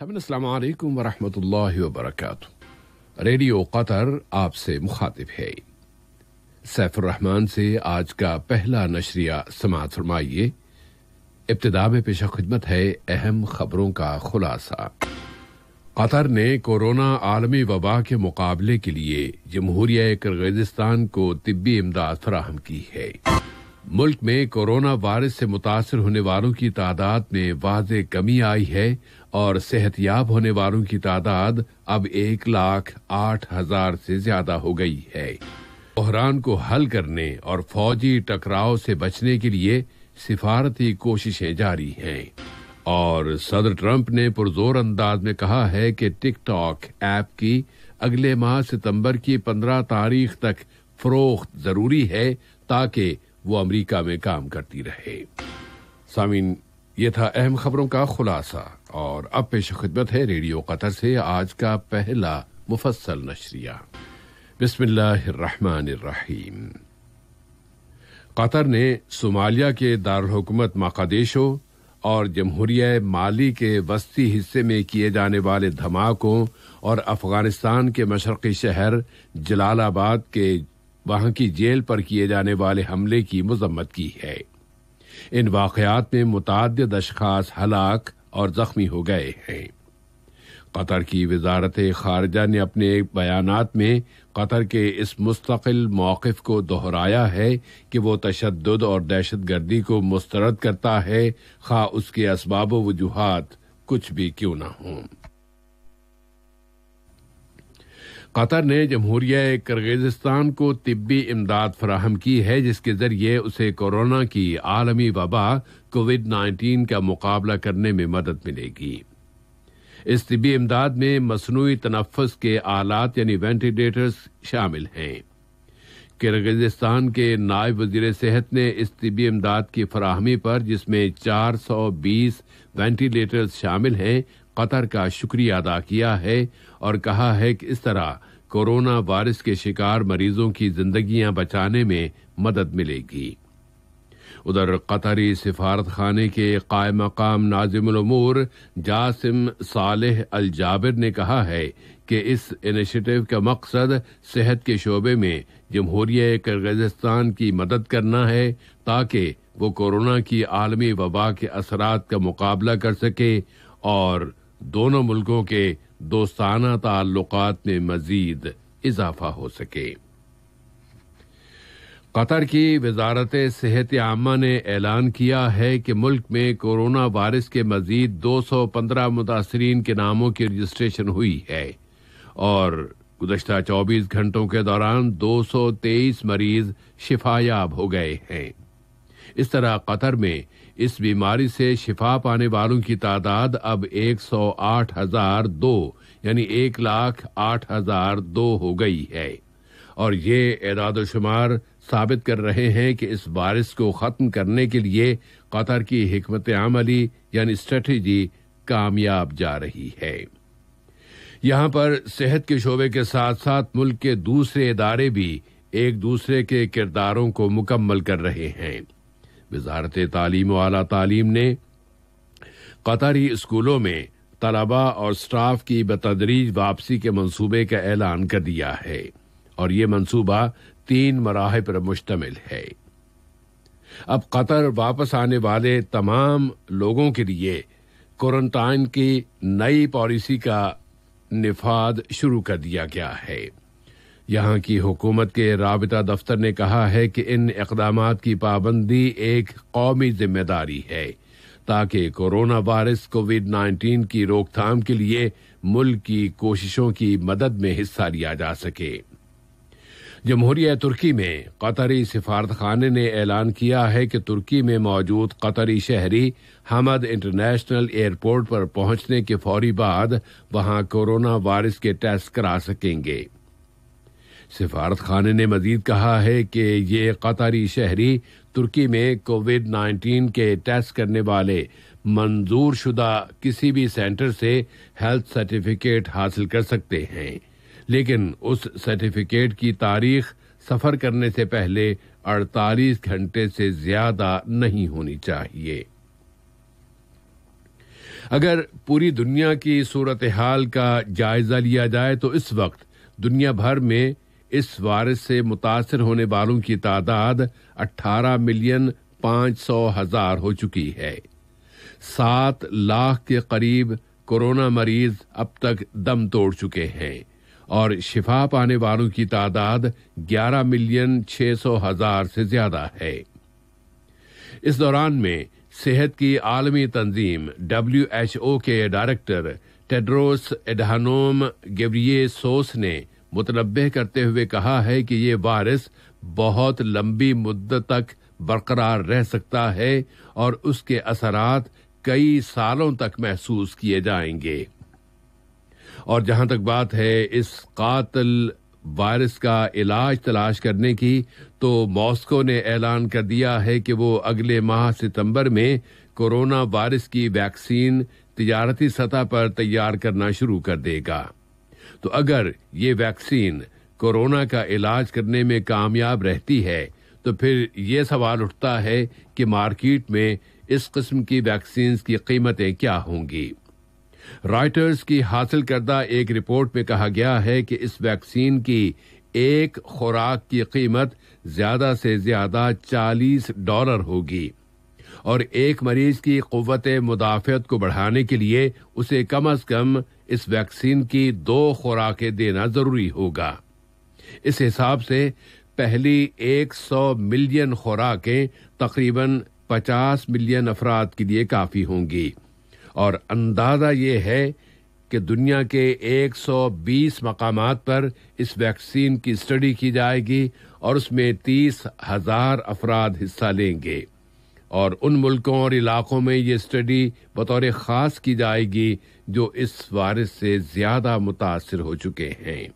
समन वरहमतुल्लाहि वबरकातु radio Qatar आपसे मुखातिब है सैफुररहमान से आज का पहला नशरिया समात फरमाइए इब्तदा में पेशा खिदमत है अहम खबरों का खुलासा कतर ने कोरोना आलमी वबा के मुकाबले के लिए जमहूरिया किर्गिजस्तान को तिब्बी इमदाद फराहम की है मुल्क में कोरोना वायरस से मुतासर होने वालों की तादाद में वाज कमी आई है और सेहतियाब होने वालों की तादाद अब एक लाख आठ हजार से ज्यादा हो गई है बहरान को हल करने और फौजी टकराव से बचने के लिए सिफारती कोशिशें जारी हैं और सदर ट्रंप ने पुरजोर अंदाज में कहा है कि टिकटॉक ऐप की अगले माह सितंबर की पंद्रह तारीख तक फरोख्त जरूरी है ताकि वो अमेरिका में काम करती रहे सामिन ये था अहम खबरों का खुलासा और अब पेश खिदमत है रेडियो कतर से आज का पहला मुफसल नशरिया बिस्मिल्लाम कतर ने सोमालिया के दारकूमत मकादेशो और जमहूरिया माली के वस्ती हिस्से में किए जाने वाले धमाकों और अफगानिस्तान के मशरकी शहर जलालाबाद के वहां की जेल पर किए जाने वाले हमले की मजम्मत की है इन वाकयात में मुतद अशखास हलाक और जख्मी हो गए हैं कतर की वजारत खारजा ने अपने बयान में कतर के इस मुस्तकिल मौकफ को दोहराया है कि वो तशद और दहशत गर्दी को मुस्तरद करता है खा उसके इसबाब वजूहत कुछ भी क्यों न हों कतर ने जमहूरिया करगिजस्तान को तिबी इमदाद फराहम की है जिसके ज़रिए उसे कोरोना की आलमी वबा कोविड नाइन्टीन का मुकाबला करने में मदद मिलेगी इस तिबी इमदाद में मसनू तनफस के आलात यानी वेंटिलेटर्स शामिल हैं किर्गिजस्तान के नायब वजीर सेहत ने इस तिबी इमदाद की फराहमी पर जिसमें चार सौ बीस वेंटिलेटर्स शामिल हैं कतर का शुक्रिया अदा किया है और कहा है कि इस तरह कोरोना वायरस के शिकार मरीजों की जिंदगियां बचाने में मदद मिलेगी उधर कतरी सिफारत खाने के काय मकाम नाजिमूर जासिम सालेह अल जाबिर ने कहा है कि इस इनिशिएटिव का मकसद सेहत के शोबे में जमहूरिया किर्गिजस्तान की मदद करना है ताकि वो कोरोना की आलमी वबा के असरात का मुकाबला कर सके और दोनों मुल्कों के दोस्ताना ताल्लुकात में मजीद इजाफा हो सके कतर की वजारत सेहत आमा ने ऐलान किया है कि मुल्क में कोरोना वायरस के मजीद दो सौ पंद्रह मुतासरीन के नामों की रजिस्ट्रेशन हुई है और गुजशत चौबीस घंटों के दौरान दो सौ तेईस मरीज शिफायाब हो गए हैं इस तरह कतर में इस बीमारी से शिफा पाने वालों की तादाद अब एक सौ आठ हजार दो यानी एक लाख आठ हजार दो हो गई है और ये एदादोशुमार साबित कर रहे हैं कि इस वायरस को ख़त्म करने के लिए कतर की हमत आमली यानी स्ट्रेटेजी कामयाब जा रही है यहां पर सेहत के शोबे के साथ साथ मुल्क के दूसरे इदारे भी एक दूसरे के किरदारों को मुकम्मल कर रहे हैं वजारत तालीम वाली तालीम ने कतारी स्कूलों में तलबा और स्टाफ की बतदरीज वापसी के मनसूबे का ऐलान कर दिया है और ये मनसूबा तीन मराह पर मुश्तमिल है अब कतर वापस आने वाले तमाम लोगों के लिए क्वारंटाइन की नई पॉलिसी का निफाद शुरू कर दिया गया है यहाँ की हुकूमत के राबता दफ्तर ने कहा है कि इन इकदाम की पाबंदी एक कौमी जिम्मेदारी है ताकि कोरोना वायरस कोविड नाइन्टीन की रोकथाम के लिए मुल्क की कोशिशों की मदद में हिस्सा लिया जा सके जमहूरिया तुर्की में कतरी सिफारत ने ऐलान किया है कि तुर्की में मौजूद कतरी शहरी हमद इंटरनेशनल एयरपोर्ट पर पहुंचने के फौरी बाद वहां कोरोना वायरस के टेस्ट करा सकेंगे सिफारत खाने ने मजीद कहा है कि ये कतारी शहरी तुर्की में कोविड नाइन्टीन के टेस्ट करने वाले मंजूर शुदा किसी भी सेंटर से हेल्थ सर्टिफिकेट हासिल कर सकते हैं लेकिन उस सर्टिफिकेट की तारीख सफ़र करने से पहले 48 घंटे से ज़्यादा नहीं होनी चाहिए अगर पूरी दुनिया की सूरत हाल का जायज़ा लिया जाए तो इस वक्त दुनिया भर में इस वायरस से मुतासर होने वालों की तादाद 18 मिलियन पांच सौ हजार हो चुकी है सात लाख के करीब कोरोना मरीज अब तक दम तोड़ चुके हैं और शिफा पाने वालों की तादाद 11 मिलियन छह सौ हजार से ज्यादा है इस दौरान में सेहत की आलमी तंजीम डब्ल्यू एच ओ के डायरेक्टर टेड्रोस एडहानोम गेब्रिये सोस ने मुतनबे करते हुए कहा है कि ये वायरस बहुत लंबी मुद्दत तक बरकरार रह सकता है और उसके असरात कई सालों तक महसूस किए जाएंगे और जहां तक बात है इस कातल वायरस का इलाज तलाश करने की तो मॉस्को ने ऐलान कर दिया है कि वो अगले माह सितंबर में कोरोना वायरस की वैक्सीन तजारती सतह पर तैयार करना शुरू कर देगा तो अगर ये वैक्सीन कोरोना का इलाज करने में कामयाब रहती है तो फिर ये सवाल उठता है कि मार्केट में इस किस्म की वैक्सीन की कीमतें क्या होंगी रॉयटर्स की हासिल करदा एक रिपोर्ट में कहा गया है कि इस वैक्सीन की एक खुराक की कीमत ज्यादा से ज्यादा 40 डॉलर होगी और एक मरीज की क़वत मुदाफियत को बढ़ाने के लिए उसे कम अज कम इस वैक्सीन की दो खुराकें देना जरूरी होगा इस हिसाब से पहली 100 मिलियन खुराकें तकरीबन 50 मिलियन अफराद के लिए काफ़ी होंगी और अंदाज़ा ये है कि दुनिया के 120 मकामात पर इस वैक्सीन की स्टडी की जाएगी और उसमें तीस हज़ार अफराद हिस्सा लेंगे और उन मुल्कों और इलाकों में ये स्टडी बतौर ख़ास की जाएगी जो इस वायरस से ज़्यादा मुतासर हो चुके हैं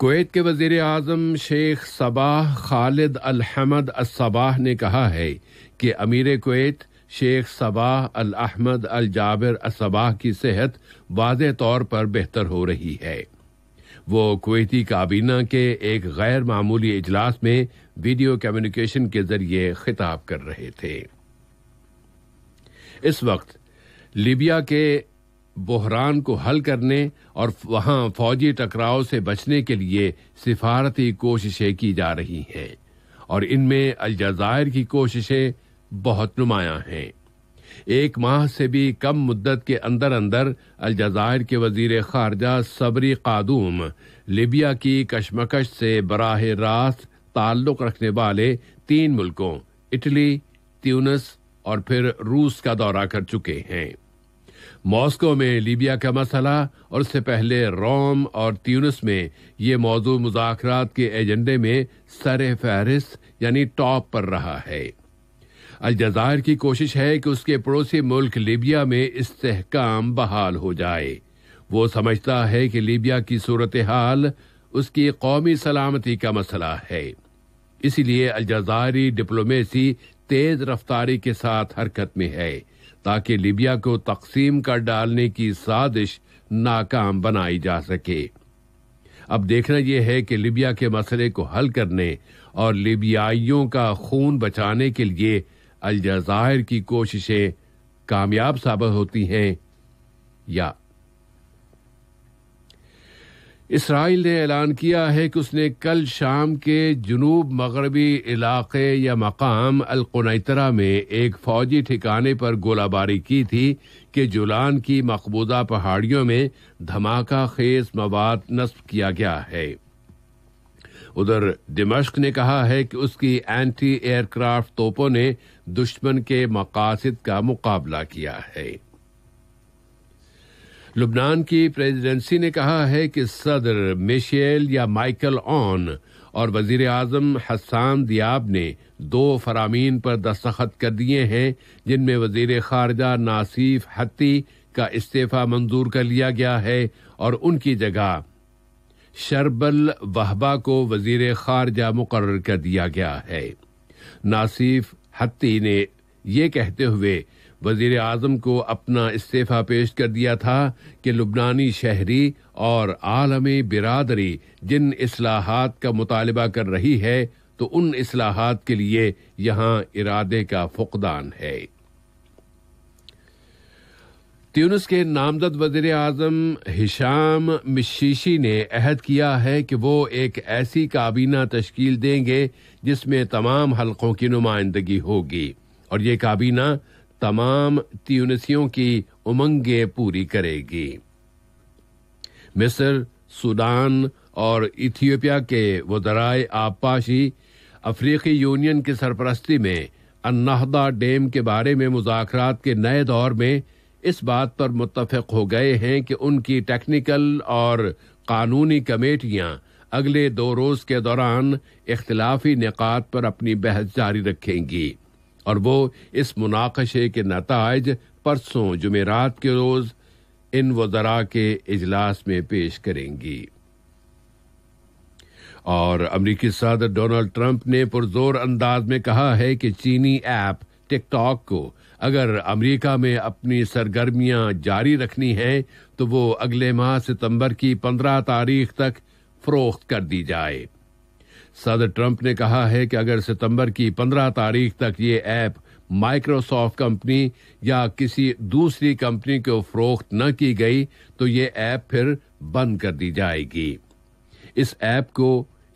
कुवैत के वजीर अजम Sheikh Sabah Khalid Al Ahmad Assabah ने कहा है कि अमीर Kuwait Sheikh Sabah Al Ahmad Al Jaber Assabah की सेहत वाज तौर पर बेहतर हो रही है वो कुवैती काबीना के एक गैर मामूली इजलास में वीडियो कम्युनिकेशन के जरिए खिताब कर रहे थे इस वक्त लीबिया के बहरान को हल करने और वहां फौजी टकराव से बचने के लिए सिफारती कोशिशें की जा रही हैं और इनमें अलजायर की कोशिशें बहुत नुमाया हैं एक माह से भी कम मुद्दत के अंदर अंदर अलजायर के वजीर खारजा सबरी कादूम लिबिया की कशमकश से बराह रास्त ताल्लुक़ रखने वाले तीन मुल्कों इटली त्यूनस और फिर रूस का दौरा कर चुके हैं मॉस्को में लीबिया का मसला और उससे पहले रोम और त्यूनस में ये मौजूद मुजाकर के एजेंडे में सर फहरिस्त यानी टॉप पर रहा है अलजायर की कोशिश है कि उसके पड़ोसी मुल्क लीबिया में इस्तेहकाम बहाल हो जाए वो समझता है कि लीबिया की सूरत हाल उसकी कौमी सलामती का मसला है इसीलिए अलजायरी डिप्लोमेसी तेज रफ्तारी के साथ हरकत में है ताकि लीबिया को तकसीम कर डालने की साजिश नाकाम बनाई जा सके अब देखना यह है कि लीबिया के मसले को हल करने और लीबियाइयों का खून बचाने के लिए अल की कोशिशें कामयाब साबित होती हैं या इसराइल ने ऐलान किया है कि उसने कल शाम के जनूब मगरबी इलाके या मकाम अलकुनैतरा में एक फौजी ठिकाने पर गोलाबारी की थी कि जुलान की मकबूदा पहाड़ियों में धमाका खेज मवाद नस्ब किया गया है उधर दिमश्क ने कहा है कि उसकी एंटी एयरक्राफ्ट तोपों ने दुश्मन के मकासद का मुकाबला किया है लुबनान की प्रेसिडेंसी ने कहा है कि सदर मिशेल या माइकल ऑन और वजीर अजम हसान दियाब ने दो फरामीन पर दस्तखत कर दिए हैं जिनमें वजीर खारजा नासिफ हत्ती का इस्तीफा मंजूर कर लिया गया है और उनकी जगह शरबल वहबा को वजीर खारजा मुकर कर दिया गया है नासिफ हत्ती ने ये कहते हुए वजीर आजम को अपना इस्तीफा पेश कर दिया था कि लुबनानी शहरी और आलमी बिरादरी जिन असलाहत का मुतालबा कर रही है तो उन असलाहत के लिए यहाँ इरादे का फुकदान है त्यूनस के नामजद वजीर अजम हिशाम मिशीशी ने अहद किया है कि वो एक ऐसी काबीना तश्कील देंगे जिसमें तमाम हलकों की नुमाइंदगी होगी और ये काबीना तमाम त्यूनसियों की उमंगें पूरी करेगी मिस्र सूडान और इथियोपिया के वजराए आबपाशी अफ्रीकी यूनियन की सरपरस्ती में अन्नाहदा डैम के बारे में मुजाकरात के नए दौर में इस बात पर मुतफिक हो गए हैं कि उनकी टेक्निकल और कानूनी कमेटियां अगले दो रोज के दौरान इख्तलाफी निकात पर अपनी बहस जारी रखेंगी और वो इस मुनाकशे के नतज परसों जुमेरात के रोज इन वजरा के इजलास में पेश करेंगी और अमरीकी सदर डोनाल्ड ट्रंप ने पुरजोर अंदाज में कहा है कि चीनी ऐप टिकटॉक को अगर अमेरिका में अपनी सरगर्मियां जारी रखनी हैं तो वो अगले माह सितंबर की पंद्रह तारीख तक फरोख्त कर दी जाए सदर ट्रंप ने कहा है कि अगर सितंबर की पंद्रह तारीख तक ये ऐप माइक्रोसॉफ्ट कंपनी या किसी दूसरी कंपनी को फरोख्त न की गई तो ये ऐप फिर बंद कर दी जाएगी इस ऐप को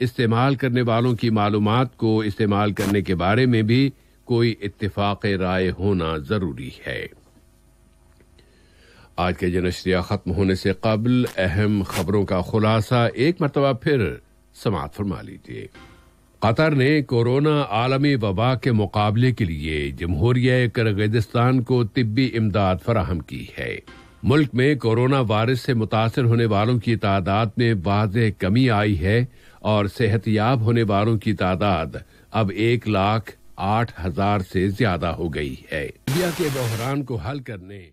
इस्तेमाल करने वालों की मालूमात को इस्तेमाल करने के बारे में भी कोई इत्तेफाक राय होना जरूरी है आज के जनश्रिया खत्म होने से कबल अहम खबरों का खुलासा एक मरतबा फिर समाप्त फरमा लीजिए कतर ने कोरोना आलमी वबा के मुकाबले के लिए जमहूरिया करगिस्तान को तिब्बी इमदाद फराहम की है मुल्क में कोरोना वायरस से मुतासर होने वालों की तादाद में वाज कमी आई है और सेहतियाब होने वालों की तादाद अब एक लाख आठ हजार से ज्यादा हो गई है इंडिया के बहरान को हल करने